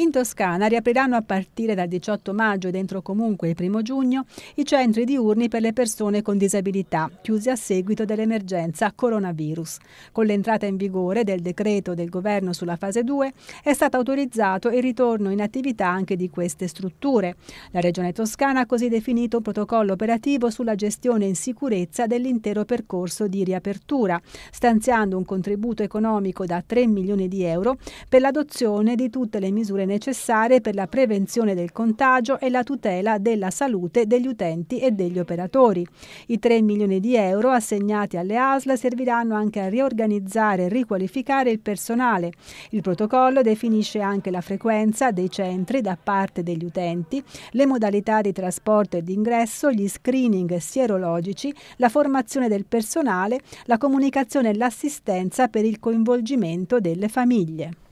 In Toscana riapriranno a partire dal 18 maggio e dentro comunque il 1 giugno i centri diurni per le persone con disabilità, chiusi a seguito dell'emergenza coronavirus. Con l'entrata in vigore del decreto del governo sulla fase 2 è stato autorizzato il ritorno in attività anche di queste strutture. La Regione Toscana ha così definito un protocollo operativo sulla gestione in sicurezza dell'intero percorso di riapertura, stanziando un contributo economico da 3 milioni di euro per l'adozione di tutte le misure necessarie per la prevenzione del contagio e la tutela della salute degli utenti e degli operatori. I 3 milioni di euro assegnati alle ASL serviranno anche a riorganizzare e riqualificare il personale. Il protocollo definisce anche la frequenza dei centri da parte degli utenti, le modalità di trasporto e di ingresso, gli screening sierologici, la formazione del personale, la comunicazione e l'assistenza per il coinvolgimento delle famiglie.